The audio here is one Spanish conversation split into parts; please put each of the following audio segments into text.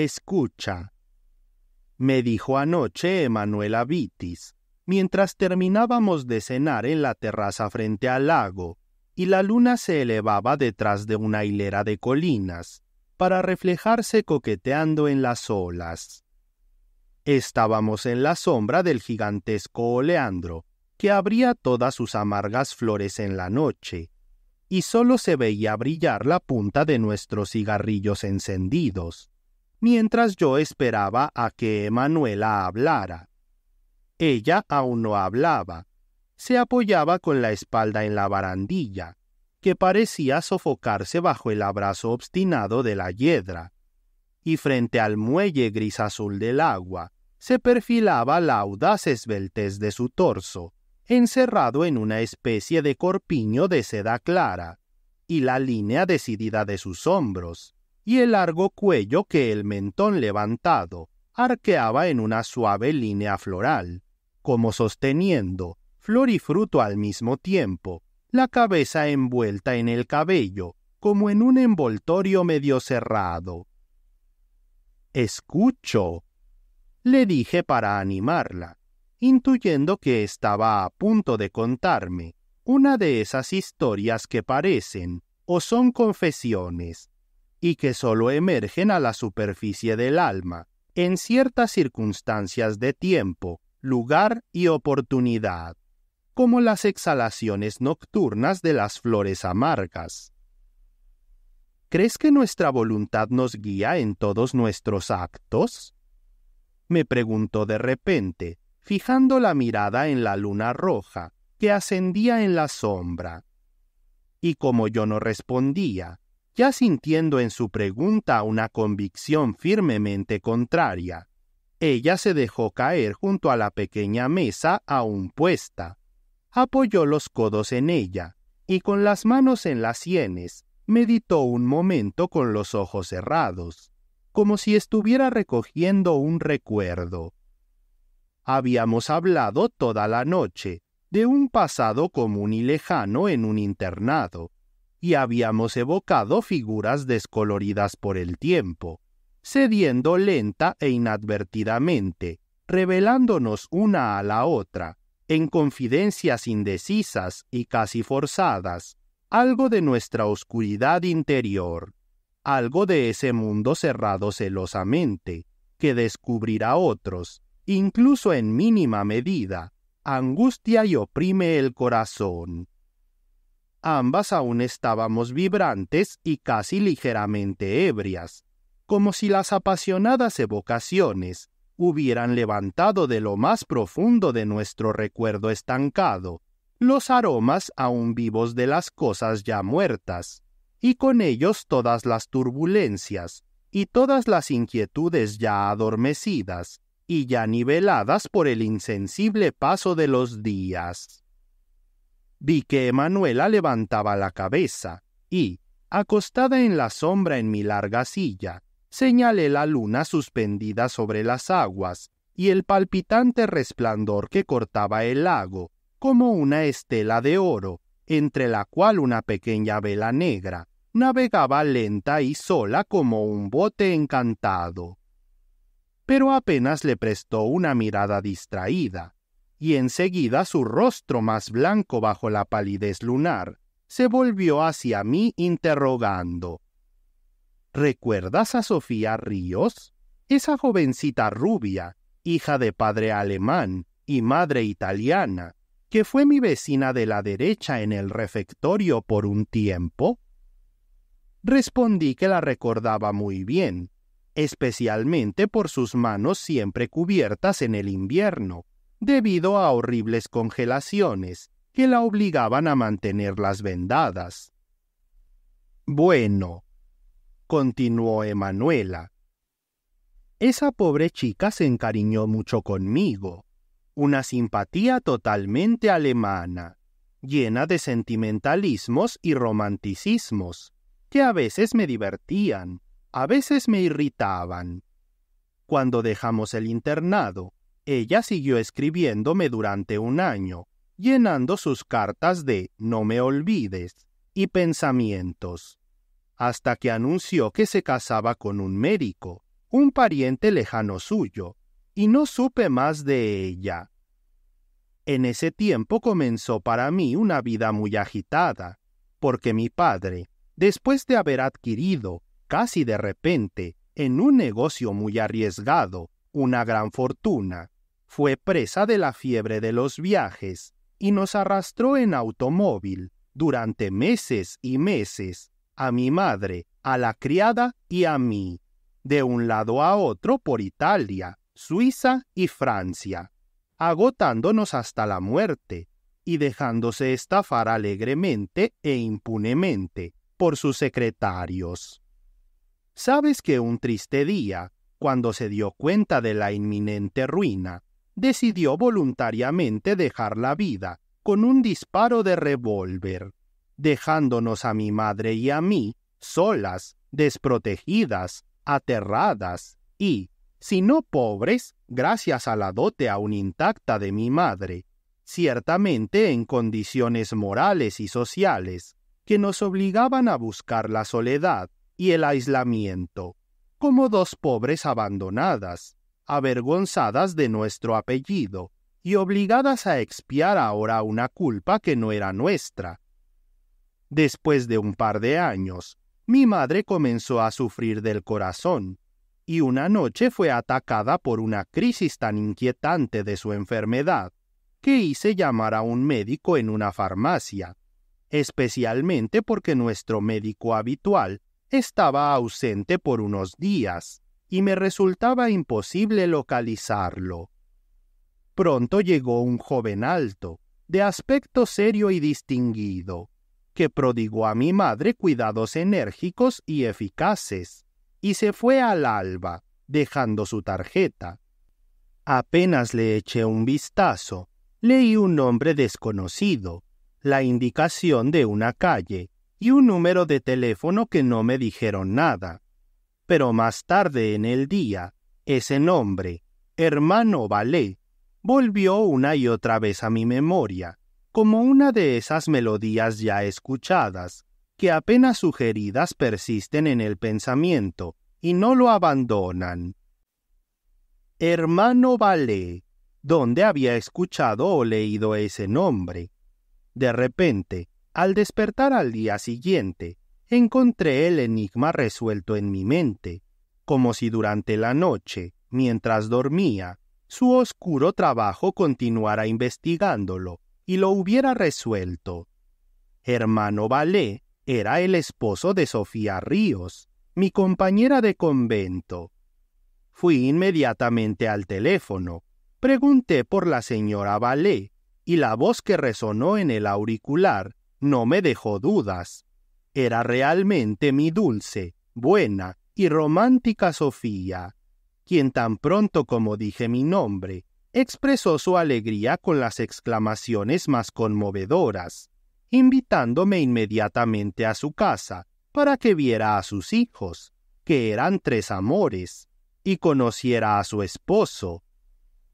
Escucha. Me dijo anoche Emanuela Vitis, mientras terminábamos de cenar en la terraza frente al lago, y la luna se elevaba detrás de una hilera de colinas, para reflejarse coqueteando en las olas. Estábamos en la sombra del gigantesco oleandro, que abría todas sus amargas flores en la noche, y sólo se veía brillar la punta de nuestros cigarrillos encendidos mientras yo esperaba a que Emanuela hablara. Ella aún no hablaba. Se apoyaba con la espalda en la barandilla, que parecía sofocarse bajo el abrazo obstinado de la hiedra, y frente al muelle gris azul del agua se perfilaba la audaz esbeltez de su torso, encerrado en una especie de corpiño de seda clara, y la línea decidida de sus hombros, y el largo cuello que el mentón levantado arqueaba en una suave línea floral, como sosteniendo, flor y fruto al mismo tiempo, la cabeza envuelta en el cabello, como en un envoltorio medio cerrado. Escucho, le dije para animarla, intuyendo que estaba a punto de contarme una de esas historias que parecen o son confesiones, y que sólo emergen a la superficie del alma, en ciertas circunstancias de tiempo, lugar y oportunidad, como las exhalaciones nocturnas de las flores amargas. ¿Crees que nuestra voluntad nos guía en todos nuestros actos? me preguntó de repente, fijando la mirada en la luna roja que ascendía en la sombra. Y como yo no respondía, ya sintiendo en su pregunta una convicción firmemente contraria, ella se dejó caer junto a la pequeña mesa aún puesta. Apoyó los codos en ella y con las manos en las sienes meditó un momento con los ojos cerrados, como si estuviera recogiendo un recuerdo. Habíamos hablado toda la noche de un pasado común y lejano en un internado, y habíamos evocado figuras descoloridas por el tiempo, cediendo lenta e inadvertidamente, revelándonos una a la otra, en confidencias indecisas y casi forzadas, algo de nuestra oscuridad interior, algo de ese mundo cerrado celosamente, que descubrirá otros, incluso en mínima medida, angustia y oprime el corazón. Ambas aún estábamos vibrantes y casi ligeramente ebrias, como si las apasionadas evocaciones hubieran levantado de lo más profundo de nuestro recuerdo estancado los aromas aún vivos de las cosas ya muertas, y con ellos todas las turbulencias y todas las inquietudes ya adormecidas y ya niveladas por el insensible paso de los días. Vi que Emanuela levantaba la cabeza y, acostada en la sombra en mi larga silla, señalé la luna suspendida sobre las aguas y el palpitante resplandor que cortaba el lago, como una estela de oro, entre la cual una pequeña vela negra navegaba lenta y sola como un bote encantado. Pero apenas le prestó una mirada distraída, y enseguida su rostro más blanco bajo la palidez lunar se volvió hacia mí interrogando. ¿Recuerdas a Sofía Ríos? Esa jovencita rubia, hija de padre alemán y madre italiana, que fue mi vecina de la derecha en el refectorio por un tiempo? Respondí que la recordaba muy bien, especialmente por sus manos siempre cubiertas en el invierno, debido a horribles congelaciones que la obligaban a mantenerlas vendadas. Bueno, continuó Emanuela, esa pobre chica se encariñó mucho conmigo, una simpatía totalmente alemana, llena de sentimentalismos y romanticismos, que a veces me divertían, a veces me irritaban. Cuando dejamos el internado, ella siguió escribiéndome durante un año, llenando sus cartas de No me olvides y pensamientos, hasta que anunció que se casaba con un médico, un pariente lejano suyo, y no supe más de ella. En ese tiempo comenzó para mí una vida muy agitada, porque mi padre, después de haber adquirido, casi de repente, en un negocio muy arriesgado, una gran fortuna, fue presa de la fiebre de los viajes y nos arrastró en automóvil durante meses y meses a mi madre, a la criada y a mí, de un lado a otro por Italia, Suiza y Francia, agotándonos hasta la muerte y dejándose estafar alegremente e impunemente por sus secretarios. Sabes que un triste día, cuando se dio cuenta de la inminente ruina, decidió voluntariamente dejar la vida con un disparo de revólver, dejándonos a mi madre y a mí solas, desprotegidas, aterradas y, si no pobres, gracias a la dote aún intacta de mi madre, ciertamente en condiciones morales y sociales que nos obligaban a buscar la soledad y el aislamiento, como dos pobres abandonadas, avergonzadas de nuestro apellido, y obligadas a expiar ahora una culpa que no era nuestra. Después de un par de años, mi madre comenzó a sufrir del corazón, y una noche fue atacada por una crisis tan inquietante de su enfermedad, que hice llamar a un médico en una farmacia, especialmente porque nuestro médico habitual estaba ausente por unos días y me resultaba imposible localizarlo. Pronto llegó un joven alto, de aspecto serio y distinguido, que prodigó a mi madre cuidados enérgicos y eficaces, y se fue al alba, dejando su tarjeta. Apenas le eché un vistazo, leí un nombre desconocido, la indicación de una calle y un número de teléfono que no me dijeron nada pero más tarde en el día, ese nombre, hermano Valé, volvió una y otra vez a mi memoria, como una de esas melodías ya escuchadas, que apenas sugeridas persisten en el pensamiento y no lo abandonan. Hermano Valé, ¿dónde había escuchado o leído ese nombre? De repente, al despertar al día siguiente, encontré el enigma resuelto en mi mente, como si durante la noche, mientras dormía, su oscuro trabajo continuara investigándolo y lo hubiera resuelto. Hermano Valé era el esposo de Sofía Ríos, mi compañera de convento. Fui inmediatamente al teléfono, pregunté por la señora Valé, y la voz que resonó en el auricular no me dejó dudas era realmente mi dulce, buena y romántica Sofía, quien tan pronto como dije mi nombre, expresó su alegría con las exclamaciones más conmovedoras, invitándome inmediatamente a su casa para que viera a sus hijos, que eran tres amores, y conociera a su esposo.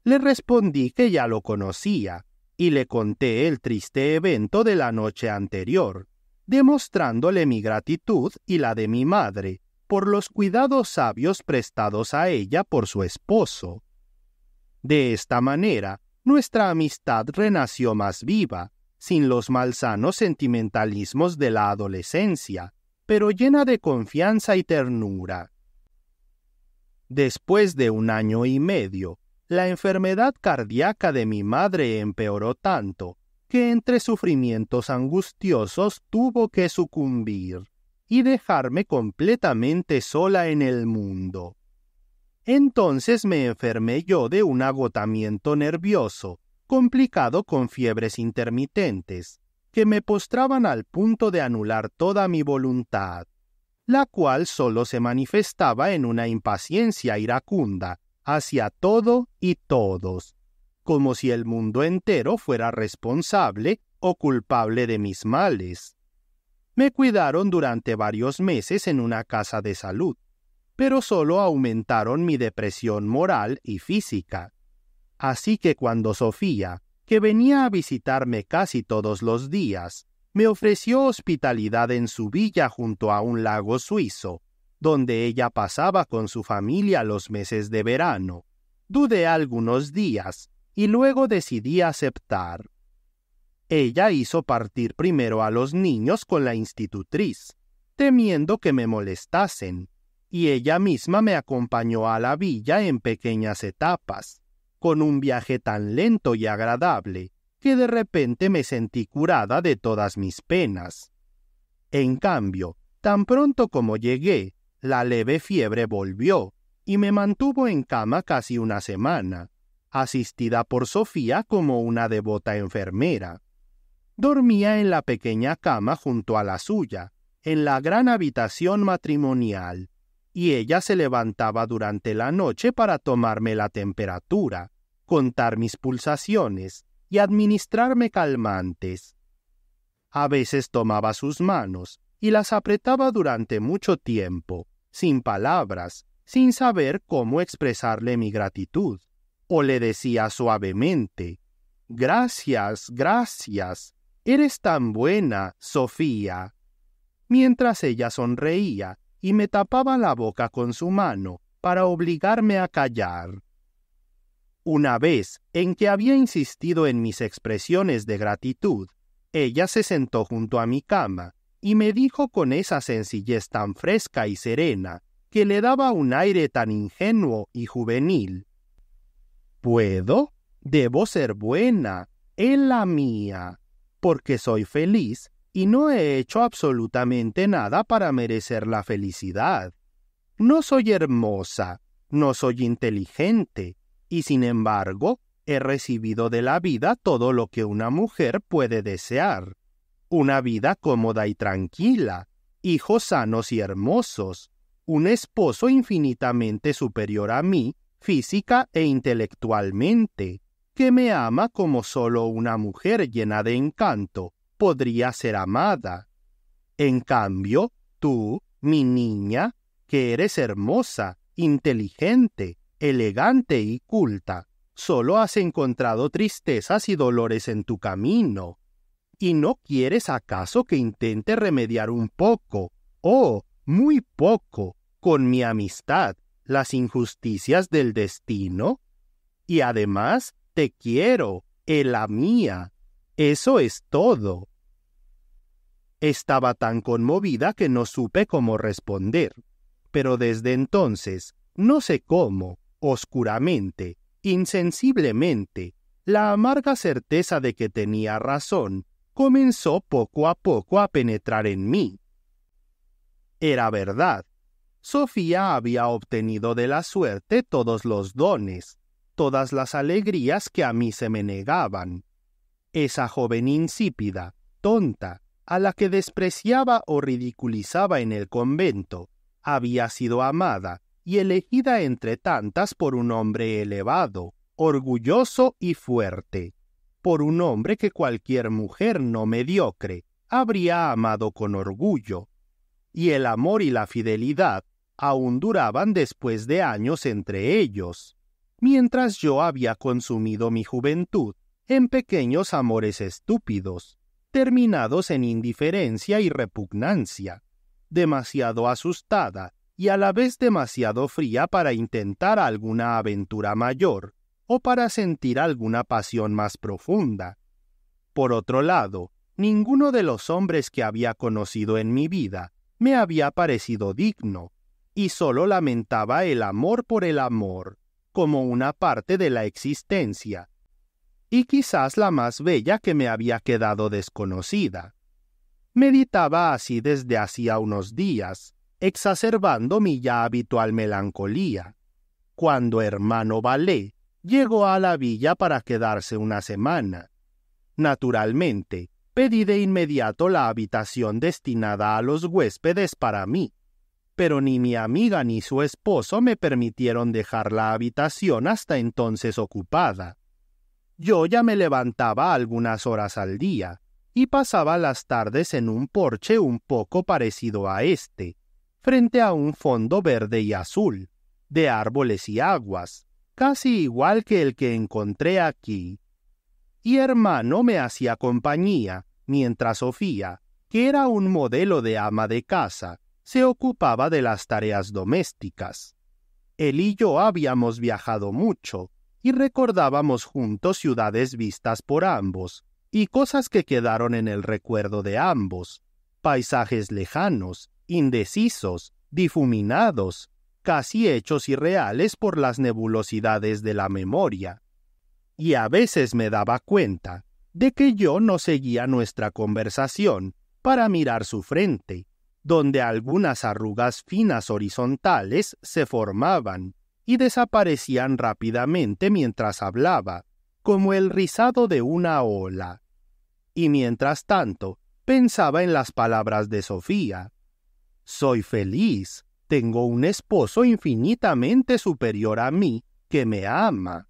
Le respondí que ya lo conocía, y le conté el triste evento de la noche anterior, demostrándole mi gratitud y la de mi madre por los cuidados sabios prestados a ella por su esposo. De esta manera, nuestra amistad renació más viva, sin los malsanos sentimentalismos de la adolescencia, pero llena de confianza y ternura. Después de un año y medio, la enfermedad cardíaca de mi madre empeoró tanto que entre sufrimientos angustiosos tuvo que sucumbir y dejarme completamente sola en el mundo. Entonces me enfermé yo de un agotamiento nervioso, complicado con fiebres intermitentes, que me postraban al punto de anular toda mi voluntad, la cual sólo se manifestaba en una impaciencia iracunda hacia todo y todos, como si el mundo entero fuera responsable o culpable de mis males. Me cuidaron durante varios meses en una casa de salud, pero solo aumentaron mi depresión moral y física. Así que cuando Sofía, que venía a visitarme casi todos los días, me ofreció hospitalidad en su villa junto a un lago suizo, donde ella pasaba con su familia los meses de verano. Dudé algunos días, y luego decidí aceptar. Ella hizo partir primero a los niños con la institutriz, temiendo que me molestasen, y ella misma me acompañó a la villa en pequeñas etapas, con un viaje tan lento y agradable que de repente me sentí curada de todas mis penas. En cambio, tan pronto como llegué, la leve fiebre volvió y me mantuvo en cama casi una semana, asistida por Sofía como una devota enfermera. Dormía en la pequeña cama junto a la suya, en la gran habitación matrimonial, y ella se levantaba durante la noche para tomarme la temperatura, contar mis pulsaciones y administrarme calmantes. A veces tomaba sus manos y las apretaba durante mucho tiempo, sin palabras, sin saber cómo expresarle mi gratitud o le decía suavemente, Gracias, gracias, eres tan buena, Sofía. Mientras ella sonreía y me tapaba la boca con su mano para obligarme a callar. Una vez en que había insistido en mis expresiones de gratitud, ella se sentó junto a mi cama y me dijo con esa sencillez tan fresca y serena que le daba un aire tan ingenuo y juvenil puedo, debo ser buena en la mía, porque soy feliz y no he hecho absolutamente nada para merecer la felicidad. No soy hermosa, no soy inteligente, y sin embargo, he recibido de la vida todo lo que una mujer puede desear. Una vida cómoda y tranquila, hijos sanos y hermosos, un esposo infinitamente superior a mí física e intelectualmente, que me ama como solo una mujer llena de encanto podría ser amada. En cambio, tú, mi niña, que eres hermosa, inteligente, elegante y culta, solo has encontrado tristezas y dolores en tu camino. ¿Y no quieres acaso que intente remediar un poco, oh, muy poco, con mi amistad, las injusticias del destino? Y además, te quiero, la mía. Eso es todo. Estaba tan conmovida que no supe cómo responder, pero desde entonces, no sé cómo, oscuramente, insensiblemente, la amarga certeza de que tenía razón comenzó poco a poco a penetrar en mí. Era verdad, Sofía había obtenido de la suerte todos los dones, todas las alegrías que a mí se me negaban. Esa joven insípida, tonta, a la que despreciaba o ridiculizaba en el convento, había sido amada y elegida entre tantas por un hombre elevado, orgulloso y fuerte, por un hombre que cualquier mujer no mediocre habría amado con orgullo, y el amor y la fidelidad aún duraban después de años entre ellos, mientras yo había consumido mi juventud en pequeños amores estúpidos, terminados en indiferencia y repugnancia, demasiado asustada y a la vez demasiado fría para intentar alguna aventura mayor o para sentir alguna pasión más profunda. Por otro lado, ninguno de los hombres que había conocido en mi vida me había parecido digno, y solo lamentaba el amor por el amor, como una parte de la existencia, y quizás la más bella que me había quedado desconocida. Meditaba así desde hacía unos días, exacerbando mi ya habitual melancolía, cuando hermano Valé llegó a la villa para quedarse una semana. Naturalmente, pedí de inmediato la habitación destinada a los huéspedes para mí pero ni mi amiga ni su esposo me permitieron dejar la habitación hasta entonces ocupada. Yo ya me levantaba algunas horas al día, y pasaba las tardes en un porche un poco parecido a este, frente a un fondo verde y azul, de árboles y aguas, casi igual que el que encontré aquí. Y hermano me hacía compañía, mientras Sofía, que era un modelo de ama de casa, se ocupaba de las tareas domésticas. Él y yo habíamos viajado mucho y recordábamos juntos ciudades vistas por ambos y cosas que quedaron en el recuerdo de ambos, paisajes lejanos, indecisos, difuminados, casi hechos irreales por las nebulosidades de la memoria. Y a veces me daba cuenta de que yo no seguía nuestra conversación para mirar su frente, donde algunas arrugas finas horizontales se formaban y desaparecían rápidamente mientras hablaba, como el rizado de una ola. Y mientras tanto, pensaba en las palabras de Sofía. Soy feliz, tengo un esposo infinitamente superior a mí que me ama.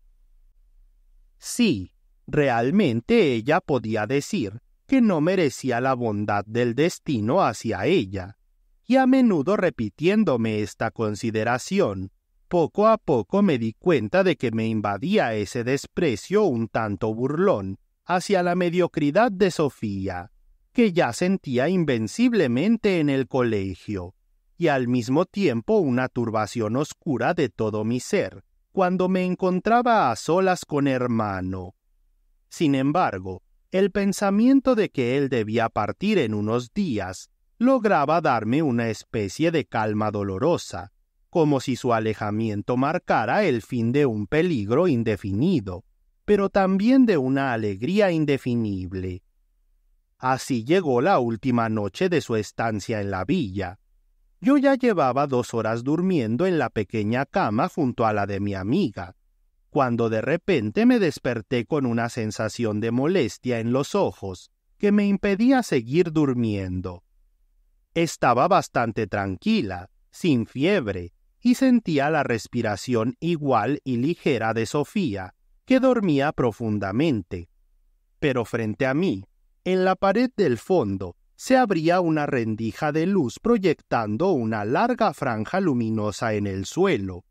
Sí, realmente ella podía decir que no merecía la bondad del destino hacia ella, y a menudo repitiéndome esta consideración, poco a poco me di cuenta de que me invadía ese desprecio un tanto burlón hacia la mediocridad de Sofía, que ya sentía invenciblemente en el colegio, y al mismo tiempo una turbación oscura de todo mi ser, cuando me encontraba a solas con hermano. Sin embargo, el pensamiento de que él debía partir en unos días lograba darme una especie de calma dolorosa, como si su alejamiento marcara el fin de un peligro indefinido, pero también de una alegría indefinible. Así llegó la última noche de su estancia en la villa. Yo ya llevaba dos horas durmiendo en la pequeña cama junto a la de mi amiga, cuando de repente me desperté con una sensación de molestia en los ojos que me impedía seguir durmiendo. Estaba bastante tranquila, sin fiebre, y sentía la respiración igual y ligera de Sofía, que dormía profundamente. Pero frente a mí, en la pared del fondo, se abría una rendija de luz proyectando una larga franja luminosa en el suelo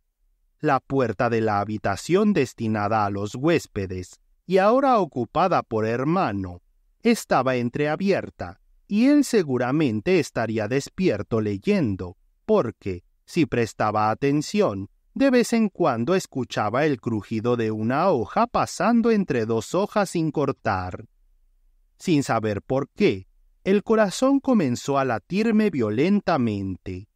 la puerta de la habitación destinada a los huéspedes, y ahora ocupada por hermano, estaba entreabierta, y él seguramente estaría despierto leyendo, porque, si prestaba atención, de vez en cuando escuchaba el crujido de una hoja pasando entre dos hojas sin cortar. Sin saber por qué, el corazón comenzó a latirme violentamente.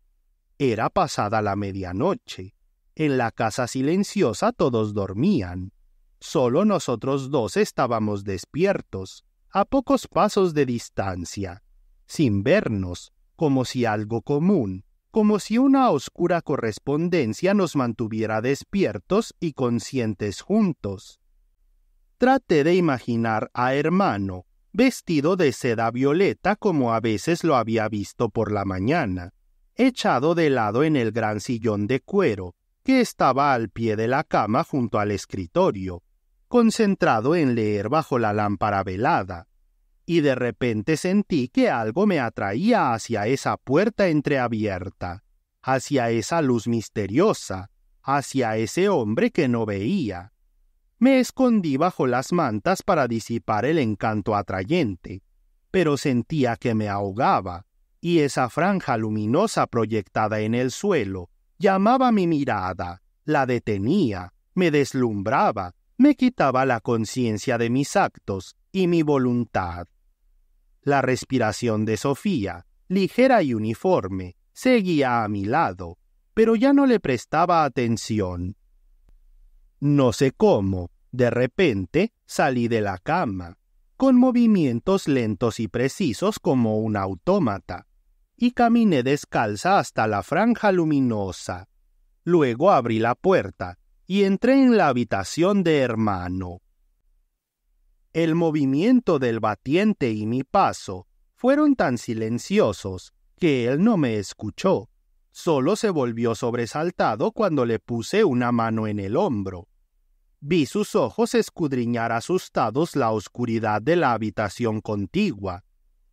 Era pasada la medianoche en la casa silenciosa todos dormían. Solo nosotros dos estábamos despiertos, a pocos pasos de distancia, sin vernos, como si algo común, como si una oscura correspondencia nos mantuviera despiertos y conscientes juntos. Traté de imaginar a hermano, vestido de seda violeta como a veces lo había visto por la mañana, echado de lado en el gran sillón de cuero, que estaba al pie de la cama junto al escritorio, concentrado en leer bajo la lámpara velada, y de repente sentí que algo me atraía hacia esa puerta entreabierta, hacia esa luz misteriosa, hacia ese hombre que no veía. Me escondí bajo las mantas para disipar el encanto atrayente, pero sentía que me ahogaba, y esa franja luminosa proyectada en el suelo, llamaba mi mirada, la detenía, me deslumbraba, me quitaba la conciencia de mis actos y mi voluntad. La respiración de Sofía, ligera y uniforme, seguía a mi lado, pero ya no le prestaba atención. No sé cómo, de repente, salí de la cama, con movimientos lentos y precisos como un autómata y caminé descalza hasta la franja luminosa. Luego abrí la puerta y entré en la habitación de hermano. El movimiento del batiente y mi paso fueron tan silenciosos que él no me escuchó. Solo se volvió sobresaltado cuando le puse una mano en el hombro. Vi sus ojos escudriñar asustados la oscuridad de la habitación contigua.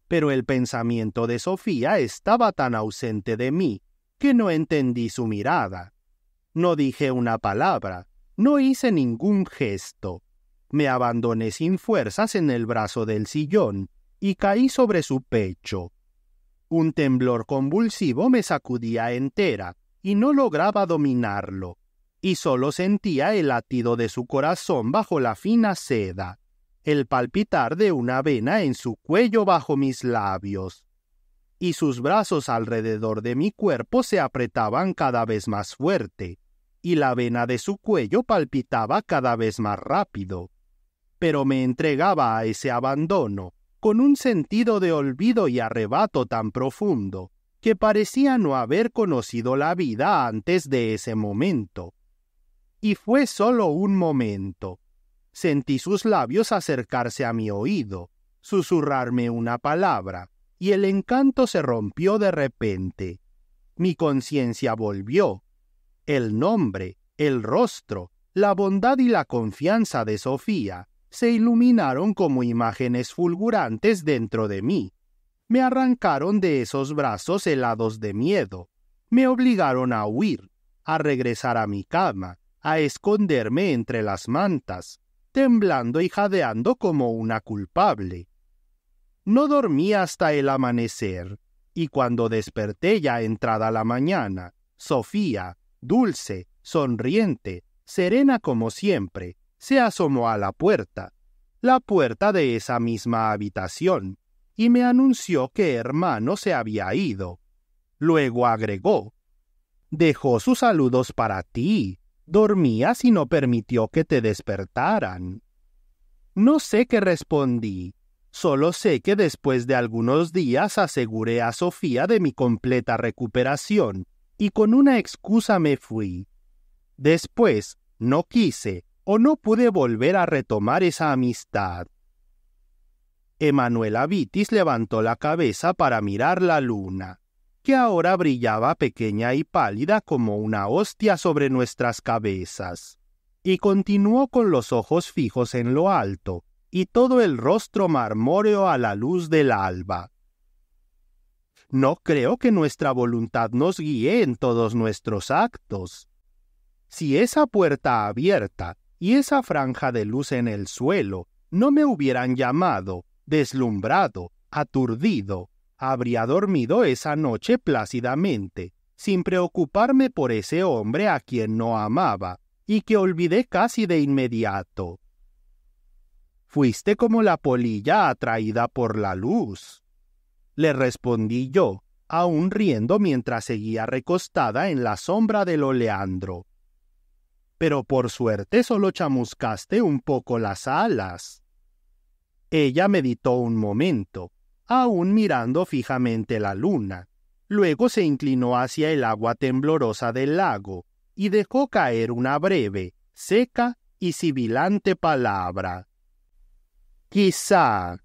Pero el pensamiento de Sofía estaba tan ausente de mí que no entendí su mirada. No dije una palabra, no hice ningún gesto. Me abandoné sin fuerzas en el brazo del sillón y caí sobre su pecho. Un temblor convulsivo me sacudía entera y no lograba dominarlo, y solo sentía el latido de su corazón bajo la fina seda el palpitar de una vena en su cuello bajo mis labios, y sus brazos alrededor de mi cuerpo se apretaban cada vez más fuerte, y la vena de su cuello palpitaba cada vez más rápido. Pero me entregaba a ese abandono, con un sentido de olvido y arrebato tan profundo, que parecía no haber conocido la vida antes de ese momento. Y fue solo un momento, Sentí sus labios acercarse a mi oído, susurrarme una palabra, y el encanto se rompió de repente. Mi conciencia volvió. El nombre, el rostro, la bondad y la confianza de Sofía se iluminaron como imágenes fulgurantes dentro de mí. Me arrancaron de esos brazos helados de miedo. Me obligaron a huir, a regresar a mi cama, a esconderme entre las mantas temblando y jadeando como una culpable. No dormí hasta el amanecer, y cuando desperté ya entrada la mañana, Sofía, dulce, sonriente, serena como siempre, se asomó a la puerta, la puerta de esa misma habitación, y me anunció que hermano se había ido. Luego agregó Dejó sus saludos para ti, Dormías y no permitió que te despertaran. No sé qué respondí, solo sé que después de algunos días aseguré a Sofía de mi completa recuperación y con una excusa me fui. Después, no quise o no pude volver a retomar esa amistad. Emanuela Vitis levantó la cabeza para mirar la luna que ahora brillaba pequeña y pálida como una hostia sobre nuestras cabezas, y continuó con los ojos fijos en lo alto, y todo el rostro marmóreo a la luz del alba. No creo que nuestra voluntad nos guíe en todos nuestros actos. Si esa puerta abierta y esa franja de luz en el suelo no me hubieran llamado, deslumbrado, aturdido, habría dormido esa noche plácidamente, sin preocuparme por ese hombre a quien no amaba y que olvidé casi de inmediato. Fuiste como la polilla atraída por la luz, le respondí yo, aún riendo mientras seguía recostada en la sombra del oleandro. Pero por suerte solo chamuscaste un poco las alas. Ella meditó un momento, aún mirando fijamente la luna. Luego se inclinó hacia el agua temblorosa del lago y dejó caer una breve, seca y sibilante palabra. Quizá.